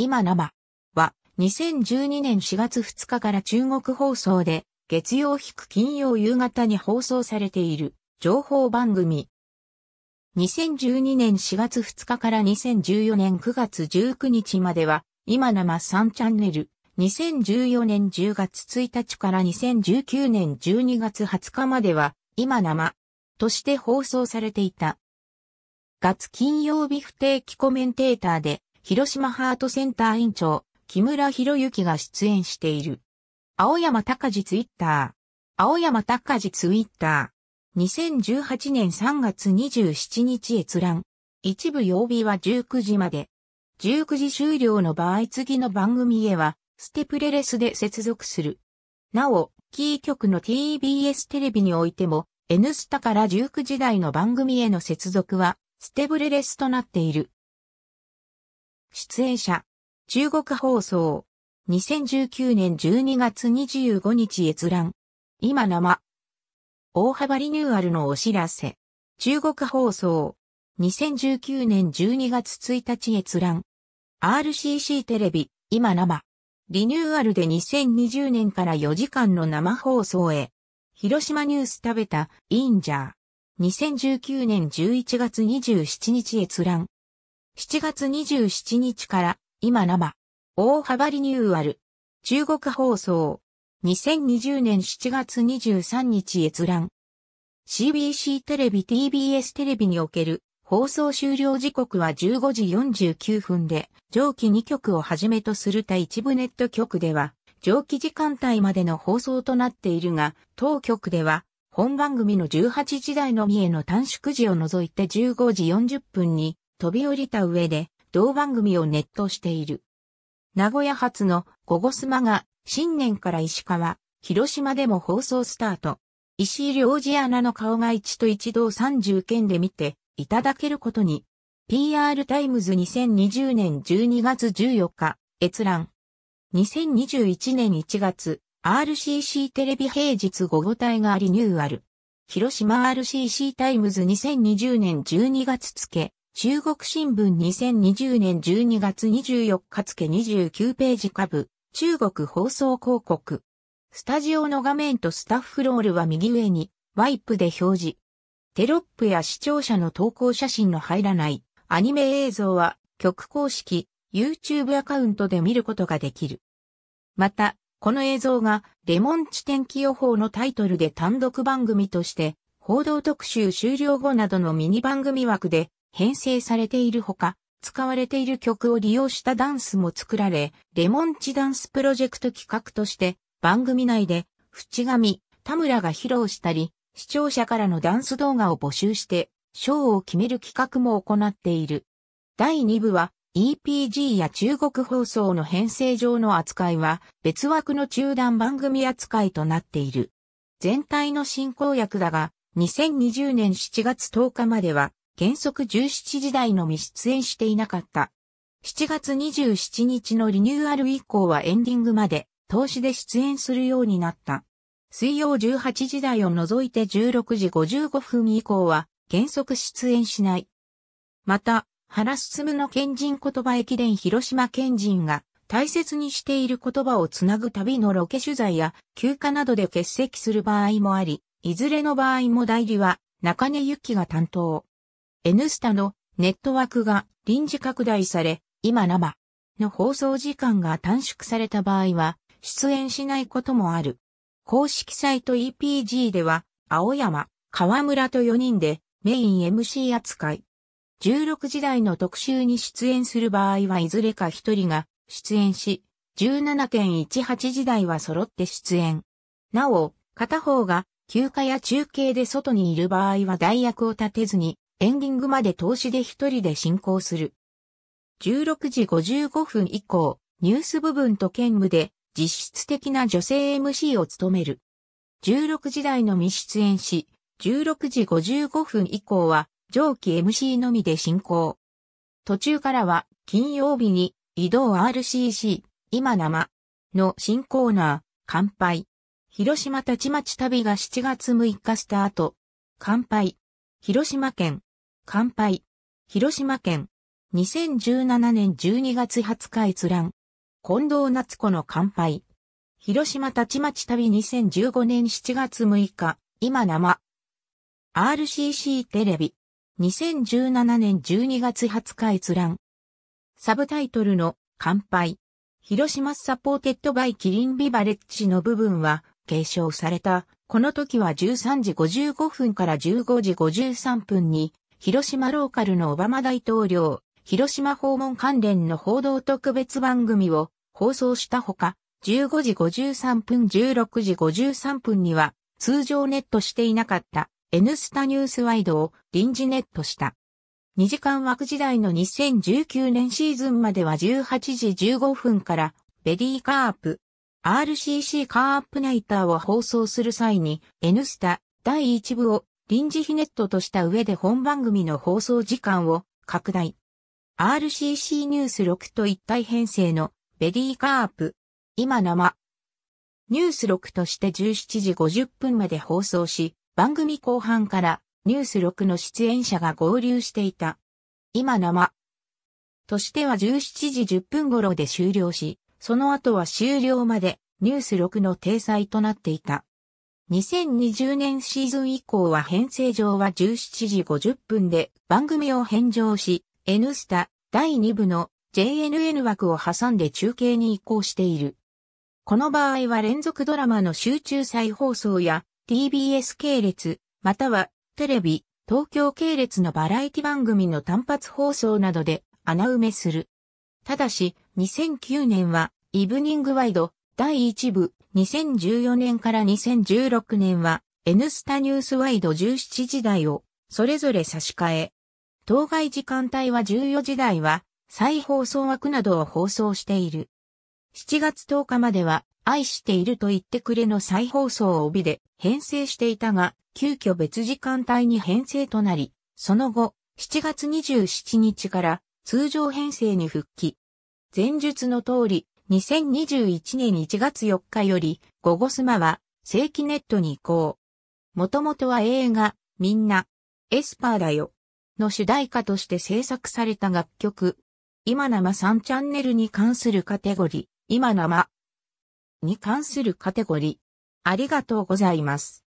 今生は2012年4月2日から中国放送で月曜引く金曜夕方に放送されている情報番組。2012年4月2日から2014年9月19日までは今生3チャンネル。2014年10月1日から2019年12月20日までは今生として放送されていた。月金曜日不定期コメンテーターで広島ハートセンター委員長、木村博之が出演している。青山隆治ツイッター。青山隆治ツイッター。2018年3月27日閲覧。一部曜日は19時まで。19時終了の場合次の番組へは、ステプレレスで接続する。なお、キー局の TBS テレビにおいても、N スタから19時台の番組への接続は、ステブレレスとなっている。出演者。中国放送。2019年12月25日閲覧。今生。大幅リニューアルのお知らせ。中国放送。2019年12月1日閲覧。RCC テレビ、今生。リニューアルで2020年から4時間の生放送へ。広島ニュース食べた、インジャー。2019年11月27日閲覧。7月27日から今生大幅リニューアル中国放送2020年7月23日閲覧 CBC テレビ TBS テレビにおける放送終了時刻は15時49分で上記2局をはじめとする他一部ネット局では上記時間帯までの放送となっているが当局では本番組の18時台のみへの短縮時を除いて15時40分に飛び降りた上で、同番組をネットしている。名古屋発のゴゴスマが、新年から石川、広島でも放送スタート。石井良二アナの顔が一と一同30件で見ていただけることに。PR タイムズ2020年12月14日、閲覧。2021年1月、RCC テレビ平日午後帯がリニューアル。広島 RCC タイムズ2020年12月付、中国新聞2020年12月24日付29ページ下部、中国放送広告。スタジオの画面とスタッフロールは右上に、ワイプで表示。テロップや視聴者の投稿写真の入らないアニメ映像は、局公式、YouTube アカウントで見ることができる。また、この映像がレモン地天気予報のタイトルで単独番組として、報道特集終了後などのミニ番組枠で編成されているほか、使われている曲を利用したダンスも作られ、レモンチダンスプロジェクト企画として、番組内で、淵上、田村が披露したり、視聴者からのダンス動画を募集して、賞を決める企画も行っている。第2部は、EPG や中国放送の編成上の扱いは、別枠の中断番組扱いとなっている。全体の進行役だが、2020年7月10日までは、原則17時台のみ出演していなかった。7月27日のリニューアル以降はエンディングまで投資で出演するようになった。水曜18時台を除いて16時55分以降は原則出演しない。また、原進の賢人言葉駅伝広島賢人が大切にしている言葉をつなぐ旅のロケ取材や休暇などで欠席する場合もあり、いずれの場合も代理は中根ゆきが担当。N スタのネットワークが臨時拡大され、今生の放送時間が短縮された場合は、出演しないこともある。公式サイト EPG では、青山、河村と4人でメイン MC 扱い。16時台の特集に出演する場合はいずれか1人が出演し、17.18時台は揃って出演。なお、片方が休暇や中継で外にいる場合は代役を立てずにエンディングまで投資で一人で進行する。16時55分以降、ニュース部分と兼務で実質的な女性 MC を務める。16時台のみ出演し、16時55分以降は上記 MC のみで進行。途中からは金曜日に移動 RCC、今生の新コーナー、乾杯。広島たちまち旅が7月6日スタート。乾杯。広島県乾杯。広島県。2017年12月20日閲覧。近藤夏子の乾杯。広島たちまち旅2015年7月6日。今生。RCC テレビ。2017年12月20日閲覧。サブタイトルの乾杯。広島サポーテッドバイキリンビバレッジの部分は継承された。この時は13時55分から15時53分に広島ローカルのオバマ大統領、広島訪問関連の報道特別番組を放送したほか、15時53分16時53分には通常ネットしていなかった N スタニュースワイドを臨時ネットした。2時間枠時代の2019年シーズンまでは18時15分からベリーカープ、RCC カープナイターを放送する際に N スタ第1部を臨時ヒネットとした上で本番組の放送時間を拡大。RCC ニュース6と一体編成のベリーカープ。今生。ニュース6として17時50分まで放送し、番組後半からニュース6の出演者が合流していた。今生。としては17時10分頃で終了し、その後は終了までニュース6の体裁となっていた。2020年シーズン以降は編成上は17時50分で番組を返上し、N スタ第2部の JNN 枠を挟んで中継に移行している。この場合は連続ドラマの集中再放送や TBS 系列、またはテレビ、東京系列のバラエティ番組の単発放送などで穴埋めする。ただし、2009年はイブニングワイド第1部2014年から2016年は N スタニュースワイド17時台をそれぞれ差し替え、当該時間帯は14時台は再放送枠などを放送している。7月10日までは愛していると言ってくれの再放送を帯で編成していたが、急遽別時間帯に編成となり、その後、7月27日から通常編成に復帰。前述の通り、2021年1月4日より、ゴゴスマは正規ネットに移行。もともとは映画、みんな、エスパーだよ、の主題歌として制作された楽曲。今生3チャンネルに関するカテゴリー、今生に関するカテゴリー。ありがとうございます。